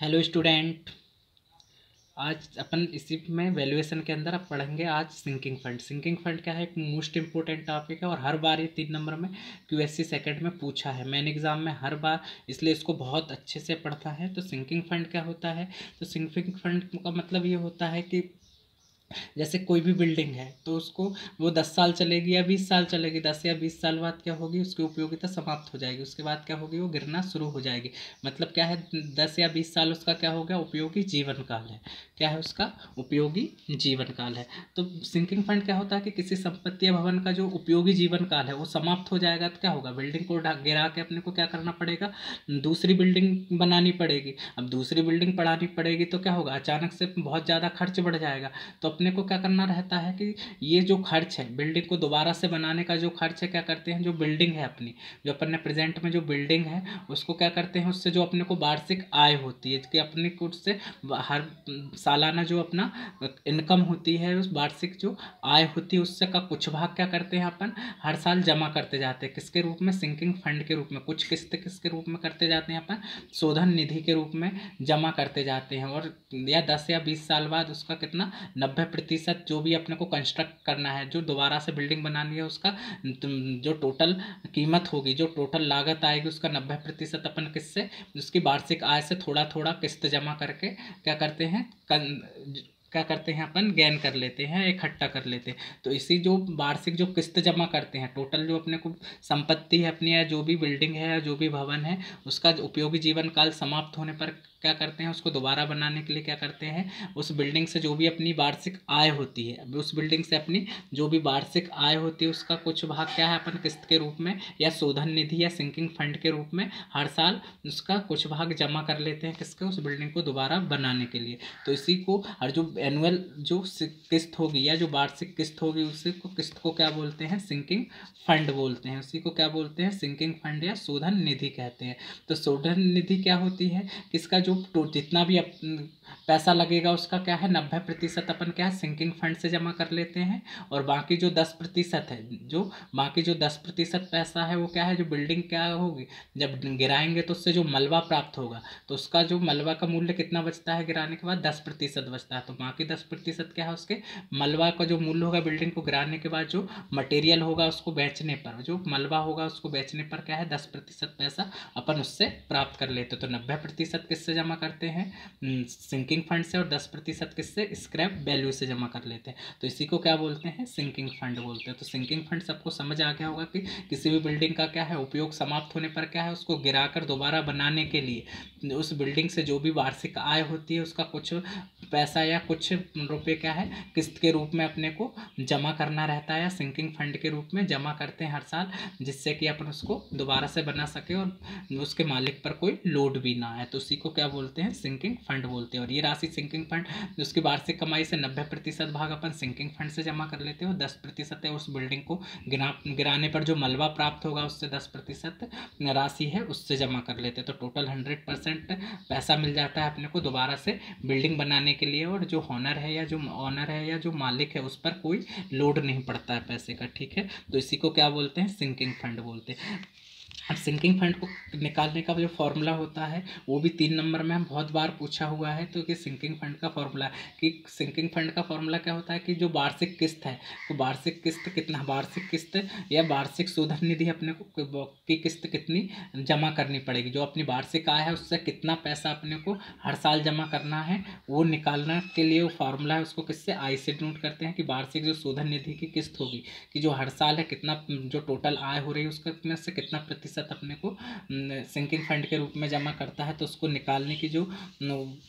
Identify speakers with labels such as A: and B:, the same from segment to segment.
A: hello student आज अपन इसी में वैल्यूएशन के अंदर अब पढ़ेंगे आज सिंकिंग फंड सिंकिंग फंड क्या है एक मोस्ट इंपॉर्टेंट टॉपिक है और हर बार ये तीन नंबर में क्यूएससी सेकंड में पूछा है मैन एग्जाम में हर बार इसलिए इसको बहुत अच्छे से पढ़ता है तो सिंकिंग फंड क्या होता है तो सिंकिंग फंड का मतलब ये होता है कि जैसे कोई भी बिल्डिंग है तो उसको वो दस साल चलेगी या बीस साल चलेगी दस या बीस साल बाद क्या होगी उसकी उपयोगिता समाप्त हो जाएगी उसके बाद क्या होगी वो गिरना शुरू हो जाएगी मतलब क्या है दस या बीस साल उसका क्या हो गया उपयोगी जीवन काल है क्या है उसका उपयोगी जीवन काल है तो सिंकिंग फंड क्या होता है कि किसी संपत्ति या भवन का जो उपयोगी जीवन काल है वो समाप्त हो जाएगा तो क्या होगा बिल्डिंग को गिरा के अपने को क्या करना पड़ेगा दूसरी बिल्डिंग बनानी पड़ेगी अब दूसरी बिल्डिंग पढ़ानी पड़ेगी तो क्या होगा अचानक से बहुत ज़्यादा खर्च बढ़ जाएगा तो अपने को क्या करना रहता है कि ये जो खर्च है बिल्डिंग को दोबारा से बनाने का जो खर्च है क्या करते हैं जो बिल्डिंग है अपनी जो अपन ने प्रेजेंट में जो बिल्डिंग है उसको क्या करते हैं उससे जो अपने को वार्षिक आय होती है कि अपने को उससे हर सालाना जो अपना इनकम होती है उस वार्षिक जो आय होती है उससे का कुछ भाग क्या करते हैं अपन हर साल जमा करते जाते हैं किसके रूप में सिंकिंग फंड के रूप में कुछ किस्त किसके रूप में करते जाते हैं अपन शोधन निधि के रूप में जमा करते जाते हैं और या दस या बीस साल बाद उसका कितना नब्बे प्रतिशत जो भी अपने को कंस्ट्रक्ट करना है जो दोबारा से बिल्डिंग बनानी है उसका जो टोटल कीमत होगी जो टोटल लागत आएगी उसका नब्बे प्रतिशत अपन किससे उसकी वार्षिक आय से थोड़ा थोड़ा किस्त जमा करके क्या करते हैं कन, क्या करते हैं अपन गेन कर लेते हैं इकट्ठा कर लेते हैं तो इसी जो वार्षिक जो किस्त जमा करते हैं टोटल जो अपने को संपत्ति है अपनी या जो भी बिल्डिंग है या जो भी भवन है उसका उपयोगी जीवन काल समाप्त होने पर क्या करते हैं उसको दोबारा बनाने के लिए क्या करते हैं उस बिल्डिंग से जो भी अपनी वार्षिक आय होती है उस बिल्डिंग से अपनी जो भी वार्षिक आय होती है उसका कुछ भाग क्या है अपन किस्त के रूप में या शोधन निधि या सिंकिंग फंड के रूप में हर साल उसका कुछ भाग जमा कर लेते हैं किसके उस बिल्डिंग को दोबारा बनाने के लिए तो इसी को और जो एनुअल जो किस्त होगी या जो वार्षिक किस्त होगी उसी को किस्त को क्या बोलते हैं सिंकिंग फंड बोलते हैं उसी को क्या बोलते हैं सिंकिंग फंड या शोधन निधि कहते हैं तो शोधन निधि क्या होती है किसका जो तो जितना भी पैसा लगेगा उसका क्या है नब्बे प्रतिशत अपन क्या है सिंकिंग फंड से जमा कर लेते हैं और बाकी जो दस प्रतिशत है जो बाकी जो दस प्रतिशत पैसा है वो क्या है जो बिल्डिंग क्या होगी जब गिराएंगे तो उससे जो मलबा प्राप्त होगा तो उसका जो मलबा का मूल्य कितना बचता है गिराने के बाद दस प्रतिशत बचता है तो बाकी दस प्रतिशत क्या है उसके मलबा का जो मूल्य होगा बिल्डिंग को गिराने के बाद जो मटेरियल होगा उसको बेचने पर जो मलबा होगा उसको बेचने पर क्या है दस प्रतिशत पैसा अपन उससे प्राप्त कर लेते तो नब्बे प्रतिशत किससे जमा करते हैं सिंकिंग हम्म, फंड से और दस प्रतिशत किससे स्क्रैप वैल्यू से जमा कर लेते हैं तो इसी को क्या बोलते हैं सिंकिंग फंड बोलते हैं तो सिंकिंग फंड सबको समझ आ गया होगा कि किसी भी बिल्डिंग का क्या है उपयोग समाप्त होने पर क्या है उसको गिराकर दोबारा बनाने के लिए उस बिल्डिंग से जो भी वार्षिक आय होती है उसका कुछ पैसा या कुछ रुपये क्या है किस्त के रूप में अपने को जमा करना रहता है या सिंकिंग फंड के रूप में जमा करते हैं हर साल जिससे कि अपन उसको दोबारा से बना सके और उसके मालिक पर कोई लोड भी ना आए तो उसी को क्या क्या बोलते हैं सिंकिंग फंड बोलते हैं और ये राशि सिंकिंग फंड उसकी वार्षिक कमाई से नब्बे प्रतिशत भाग अपन सिंकिंग फंड से जमा कर लेते हैं और दस प्रतिशत है उस बिल्डिंग को गिरा गिराने पर जो मलबा प्राप्त होगा उससे दस प्रतिशत राशि है उससे जमा कर लेते हैं तो टोटल हंड्रेड परसेंट पैसा मिल जाता है अपने को दोबारा से बिल्डिंग बनाने के लिए और जो ऑनर है या जो ऑनर है या जो मालिक है उस पर कोई लोड नहीं पड़ता है पैसे का ठीक है तो इसी को क्या बोलते हैं सिंकिंग फंड बोलते हैं अब सिंकिंग फंड को निकालने का जो फॉर्मूला होता है वो भी तीन नंबर में हम बहुत बार पूछा हुआ है तो कि सिंकिंग फंड का फॉर्मूला कि सिंकिंग फंड का फॉर्मूला क्या होता है कि जो वार्षिक किस्त है तो वार्षिक किस्त कितना वार्षिक किस्त या वार्षिक शोधन निधि अपने को की किस्त कितनी जमा करनी पड़ेगी जो अपनी वार्षिक आय है उससे कितना पैसा अपने को हर साल जमा करना है वो निकालना के लिए वो फॉर्मूला है उसको किससे आई से नोट करते हैं कि वार्षिक जो शोधन निधि की किस्त होगी कि जो हर साल है कितना जो टोटल आय हो रही है उसका में से कितना प्रति प्रतिशत अपने को सिंकिंग फंड के रूप में जमा करता है तो उसको निकालने की जो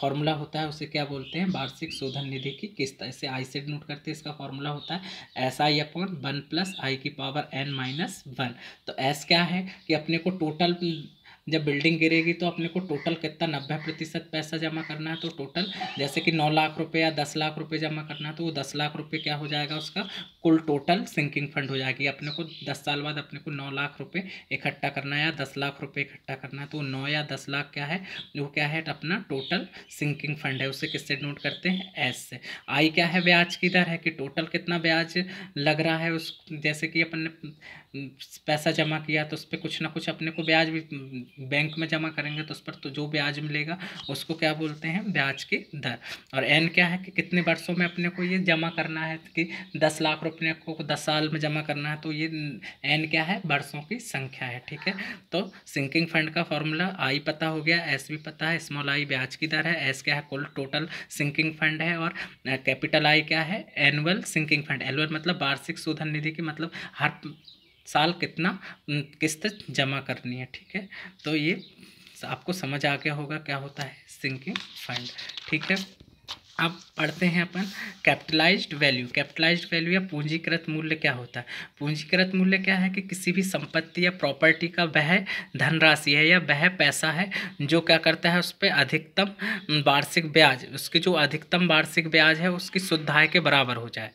A: फॉर्मूला होता है उसे क्या बोलते हैं वार्षिक शोधन निधि की किस्त इसे आई से नोट करते हैं इसका फॉर्मूला होता है S I upon one plus I की पावर एन माइनस वन तो एस क्या है कि अपने को टोटल जब बिल्डिंग गिरेगी तो अपने को टोटल कितना नब्बे प्रतिशत पैसा जमा करना है तो टोटल जैसे कि नौ लाख रुपये या दस लाख रुपये जमा करना है तो वो दस लाख रुपये क्या हो जाएगा उसका कुल टोटल सिंकिंग फंड हो जाएगी अपने को दस साल बाद अपने को नौ लाख रुपये इकट्ठा करना है या दस लाख रुपये इकट्ठा करना है तो नौ या दस लाख क्या है वो क्या है अपना टोटल सिंकिंग फंड है उसे किससे नोट करते हैं एस से आई क्या है ब्याज की दर है कि टोटल कितना ब्याज लग रहा है उस जैसे कि अपन ने पैसा जमा किया तो उस पर कुछ ना कुछ अपने को ब्याज भी बैंक में जमा करेंगे तो उस पर तो जो ब्याज मिलेगा उसको क्या बोलते हैं ब्याज की दर और एन क्या है कि कितने वर्षों में अपने को ये जमा करना है कि दस लाख रुपये को दस साल में जमा करना है तो ये एन क्या है वर्षों की संख्या है ठीक है तो सिंकिंग फंड का फॉर्मूला आई पता हो गया एस भी पता है स्मॉल आई ब्याज की दर है एस क्या है कुल टोटल सिंकिंग फंड है और कैपिटल आई क्या है एनुअल सिंकिंग फंड एनुअल मतलब वार्षिक शोधन निधि की मतलब हर साल कितना किस्त जमा करनी है ठीक है तो ये आपको समझ आ गया होगा क्या होता है सिंकिंग फंड ठीक है अब पढ़ते हैं अपन कैपिटलाइज्ड वैल्यू कैपिटलाइज्ड वैल्यू या पूंजीकृत मूल्य क्या होता है पूंजीकृत मूल्य क्या है कि किसी भी संपत्ति या प्रॉपर्टी का वह धनराशि है या वह पैसा है जो क्या करता है उस पर अधिकतम वार्षिक ब्याज उसकी जो अधिकतम वार्षिक ब्याज है उसकी शुद्धाय के बराबर हो जाए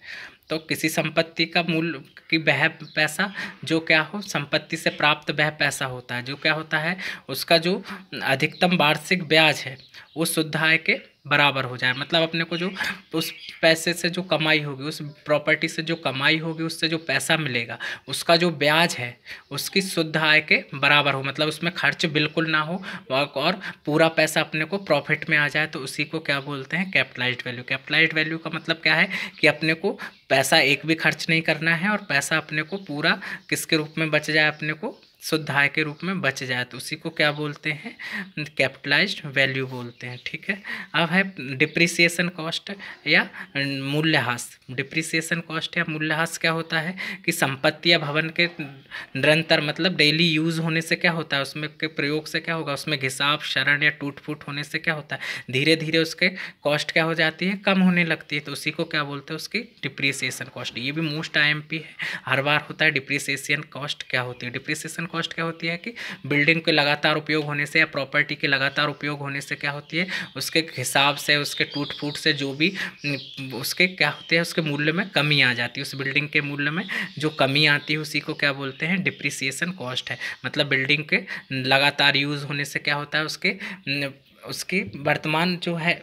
A: तो किसी संपत्ति का मूल की वह पैसा जो क्या हो संपत्ति से प्राप्त वह पैसा होता है जो क्या होता है उसका जो अधिकतम वार्षिक ब्याज है वो शुद्ध आय के बराबर हो जाए मतलब अपने को जो उस पैसे से जो कमाई होगी उस प्रॉपर्टी से जो कमाई होगी उससे जो पैसा मिलेगा उसका जो ब्याज है उसकी शुद्ध आय के बराबर हो मतलब उसमें खर्च बिल्कुल ना हो और पूरा पैसा अपने को प्रॉफिट में आ जाए तो उसी को क्या बोलते हैं कैपिटलाइज्ड वैल्यू कैपिटलाइज्ड वैल्यू का मतलब क्या है कि अपने को पैसा एक भी खर्च नहीं करना है और पैसा अपने को पूरा किसके रूप में बच जाए अपने को शुद्धाय के रूप में बच जाए तो उसी को क्या बोलते हैं कैपिटलाइज्ड वैल्यू बोलते हैं ठीक है अब है डिप्रिसिएशन कॉस्ट या मूल्यह्रास डिप्रिसिएशन कॉस्ट या मूल्यह्रास क्या होता है कि संपत्ति या भवन के निरंतर मतलब डेली यूज़ होने से क्या होता है उसमें के प्रयोग से क्या होगा उसमें घिसाव शरण या टूट फूट होने से क्या होता है धीरे धीरे उसके कॉस्ट क्या हो जाती है कम होने लगती है तो उसी को क्या बोलते हैं उसकी डिप्रिसिएशन कॉस्ट ये भी मोस्ट आई है हर बार होता है डिप्रिसिएशन कॉस्ट क्या होती है डिप्रिसिएशन कॉस्ट क्या होती है कि बिल्डिंग के लगातार उपयोग होने से या प्रॉपर्टी के लगातार उपयोग होने से क्या होती है उसके हिसाब से उसके टूट फूट से जो भी उसके क्या होते हैं उसके मूल्य में कमी आ जाती है उस बिल्डिंग के मूल्य में जो कमी आती है उसी को क्या बोलते हैं डिप्रिसिएशन कॉस्ट है मतलब बिल्डिंग के लगातार यूज़ होने से क्या होता है उसके उसकी वर्तमान जो है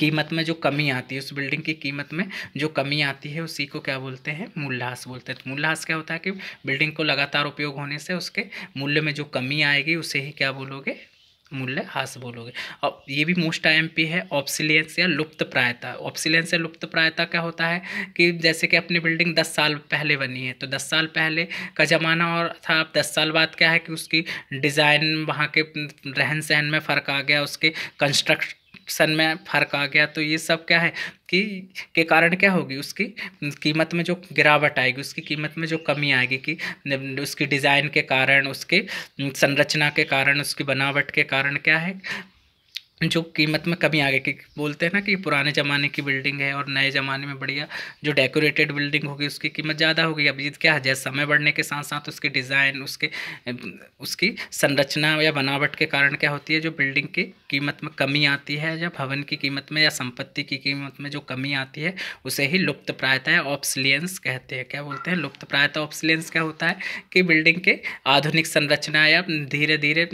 A: कीमत में जो कमी आती है उस बिल्डिंग की कीमत में जो कमी आती है उसी को क्या बोलते हैं मूल्यह्रास बोलते हैं तो मूल्यह्रास क्या होता है कि बिल्डिंग को लगातार उपयोग होने से उसके मूल्य में जो कमी आएगी उसे ही क्या बोलोगे मूल्य हास बोलोगे और ये भी मोस्ट आई एम पी है ऑप्सिलियंस या लुप्त प्रायता ऑप्सिलियंस या लुप्त प्रायता क्या होता है कि जैसे कि अपनी बिल्डिंग दस साल पहले बनी है तो दस साल पहले का ज़माना और था अब दस साल बाद क्या है कि उसकी डिज़ाइन वहाँ के रहन सहन में फ़र्क आ गया उसके कंस्ट्रक्ट सन में फ़र्क आ गया तो ये सब क्या है कि के कारण क्या होगी उसकी कीमत में जो गिरावट आएगी उसकी कीमत में जो कमी आएगी कि उसकी डिज़ाइन के कारण उसके संरचना के कारण उसकी बनावट के कारण क्या है जो कीमत में कमी आ गई क्योंकि बोलते हैं ना कि पुराने ज़माने की बिल्डिंग है और नए ज़माने में बढ़िया जो डेकोरेटेड बिल्डिंग होगी उसकी कीमत ज़्यादा होगी अब ये क्या है जैसे समय बढ़ने के साथ साथ उसके डिज़ाइन उसके उसकी संरचना या बनावट के कारण क्या होती है जो बिल्डिंग की कीमत में कमी आती है या भवन की कीमत में या संपत्ति की कीमत में जो कमी आती है उसे ही लुप्त प्रायता या ऑप्सलियंस कहते हैं क्या बोलते हैं लुप्त प्रायता ऑप्सलियंस क्या होता है कि बिल्डिंग के आधुनिक संरचना या धीरे धीरे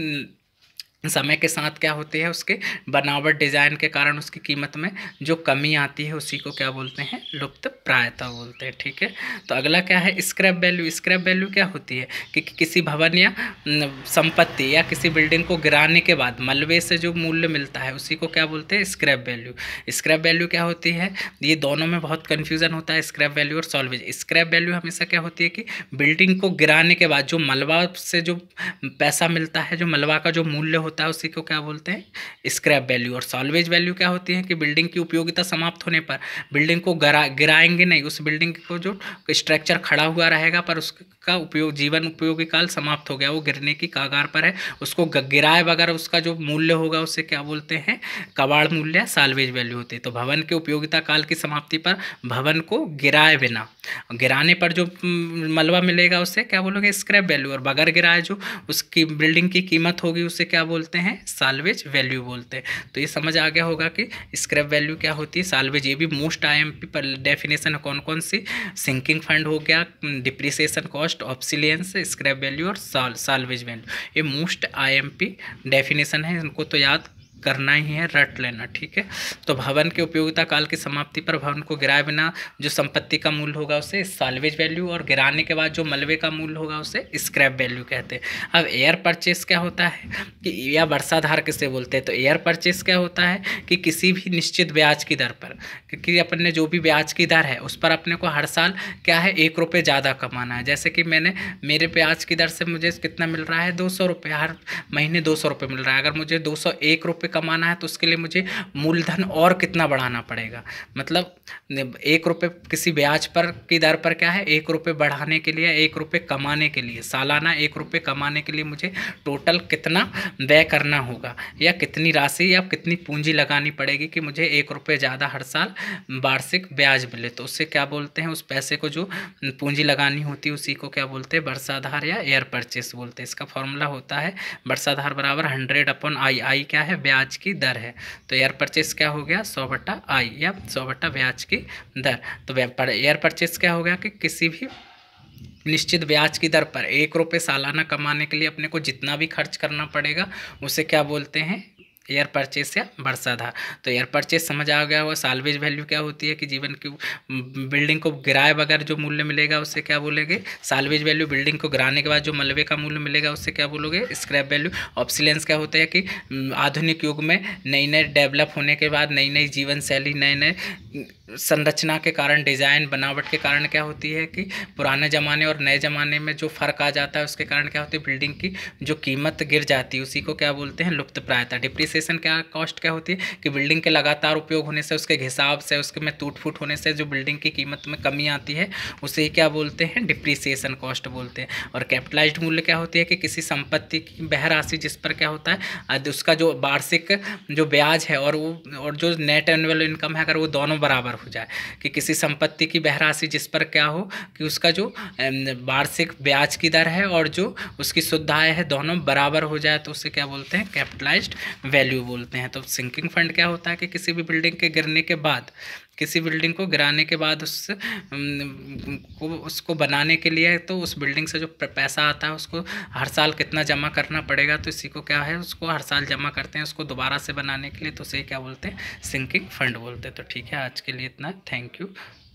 A: समय के साथ क्या होती है उसके बनावट डिज़ाइन के कारण उसकी कीमत में जो कमी आती है उसी को क्या बोलते हैं लुप्त प्रायता बोलते हैं ठीक है तो अगला क्या है स्क्रैप वैल्यू स्क्रैप वैल्यू क्या होती है कि, कि किसी भवन या संपत्ति या किसी बिल्डिंग को गिराने के बाद मलबे से जो मूल्य मिलता है उसी को क्या बोलते हैं स्क्रैप वैल्यू स्क्रैप वैल्यू क्या होती है ये दोनों में बहुत कन्फ्यूज़न होता है स्क्रैप वैल्यू और सॉल्वेज स्क्रैप वैल्यू हमेशा क्या होती है कि बिल्डिंग को गिराने के बाद जो मलबा से जो पैसा मिलता है जो मलबा का जो मूल्य होता है उसी को क्या बोलते हैं स्क्रैप वैल्यू और सॉल्वेज वैल्यू क्या होती है कि बिल्डिंग की उपयोगिता समाप्त होने पर बिल्डिंग को गरा गिराएंगे नहीं उस बिल्डिंग को जो स्ट्रक्चर खड़ा हुआ रहेगा पर उसका उपयोग जीवन उपयोगी काल समाप्त हो गया वो गिरने की कागार पर है उसको गिराए बगैर उसका जो मूल्य होगा उसे क्या बोलते हैं कबाड़ मूल्य सॉल्वेज वैल्यू होती है तो भवन के उपयोगिता काल की समाप्ति पर भवन को गिराए बिना गिराने पर जो मलबा मिलेगा उसे क्या बोलोगे स्क्रैप वैल्यू और बगैर गिराए जो उसकी बिल्डिंग की कीमत होगी उसे क्या बोलते हैं सालवेज वैल्यू बोलते हैं तो ये समझ आ गया होगा कि स्क्रैप वैल्यू क्या होती है सालवेज ये भी मोस्ट आई एम पी पर डेफिनेशन कौन कौन सी सिंकिंग फंड हो गया depreciation cost obsolescence scrap value और साल सालवेज वैल्यू ये most I M P definition है इनको तो याद करना ही है रट लेना ठीक है तो भवन के उपयोगिता काल की समाप्ति पर भवन को गिराए बिना जो संपत्ति का मूल्य होगा उसे सालवेज वैल्यू और गिराने के बाद जो मलबे का मूल्य होगा उसे स्क्रैप वैल्यू कहते हैं अब एयर परचेस क्या होता है कि या वर्षाधार किसे बोलते हैं तो एयर परचेस क्या होता है कि किसी भी निश्चित ब्याज की दर पर क्योंकि अपन ने जो भी ब्याज की दर है उस पर अपने को हर साल क्या है एक रुपये ज़्यादा कमाना है जैसे कि मैंने मेरे ब्याज की दर से मुझे कितना मिल रहा है दो सौ रुपये हर महीने दो सौ रुपये मिल रहा है अगर मुझे दो सौ एक रुपये रुपये कमाना है तो उसके लिए मुझे मूलधन और कितना बढ़ाना पड़ेगा मतलब एक रुपये किसी ब्याज पर की दर पर क्या है एक रुपये बढ़ाने के लिए एक रुपये कमाने के लिए सालाना एक रुपये कमाने के लिए मुझे टोटल कितना व्यय करना होगा या कितनी राशि या कितनी पूंजी लगानी पड़ेगी कि मुझे एक रुपये ज़्यादा हर साल वार्षिक ब्याज मिले तो उससे क्या बोलते हैं उस पैसे को जो पूंजी लगानी होती है उसी को क्या बोलते हैं वर्षाधार या एयर परचेस बोलते हैं इसका फॉर्मूला होता है वर्षाधार बराबर हंड्रेड अपॉन आई आई क्या है ब्याज ब्याज की दर है तो एयर परचेस क्या हो गया सौ बट्टा आई या सौ बट्टा ब्याज की दर तो एयर परचेस क्या हो गया कि किसी भी निश्चित ब्याज की दर पर एक रुपये सालाना कमाने के लिए अपने को जितना भी खर्च करना पड़ेगा उसे क्या बोलते हैं एयर परचेस या बरसा था तो एयर परचेस समझ आ गया वो सालवेज वैल्यू क्या होती है कि जीवन की बिल्डिंग को गिराए बगैर जो मूल्य मिलेगा उससे क्या बोलेंगे सालवेज वैल्यू बिल्डिंग को गिराने के बाद जो मलबे का मूल्य मिलेगा उससे क्या बोलोगे स्क्रैप वैल्यू ऑप्सिलेंस क्या होता है कि आधुनिक युग में नई नए डेवलप होने के बाद नई नई जीवन शैली नए नए संरचना के कारण डिज़ाइन बनावट के कारण क्या होती है कि पुराने ज़माने और नए ज़माने में जो फ़र्क आ जाता है उसके कारण क्या होती है बिल्डिंग की जो कीमत गिर जाती है उसी को क्या बोलते हैं लुप्त प्रायता डिप्रिसिएशन क्या कॉस्ट क्या होती है कि बिल्डिंग के लगातार उपयोग होने से उसके हिसाब से उसके में टूट फूट होने से जो बिल्डिंग की कीमत में कमी आती है उसे क्या बोलते हैं डिप्रिसिएशन कॉस्ट बोलते हैं और कैपिटलाइज्ड मूल्य क्या होती है कि किसी संपत्ति की बह राशि जिस पर क्या होता है उसका जो वार्षिक जो ब्याज है और वो और जो नेट एनुअल इनकम है अगर वो दोनों बराबर हो जाए कि किसी संपत्ति की बह जिस पर क्या हो कि उसका जो वार्षिक ब्याज की दर है और जो उसकी शुद्ध आय है दोनों बराबर हो जाए तो उसे क्या बोलते हैं कैपिटलाइज्ड वैल्यू बोलते हैं तो सिंकिंग फंड क्या होता है कि किसी भी बिल्डिंग के गिरने के बाद किसी बिल्डिंग को गिराने के बाद उस को उसको बनाने के लिए तो उस बिल्डिंग से जो पैसा आता है उसको हर साल कितना जमा करना पड़ेगा तो इसी को क्या है उसको हर साल जमा करते हैं उसको दोबारा से बनाने के लिए तो उसे क्या बोलते हैं सिंकिंग फंड बोलते हैं तो ठीक है आज के लिए इतना थैंक यू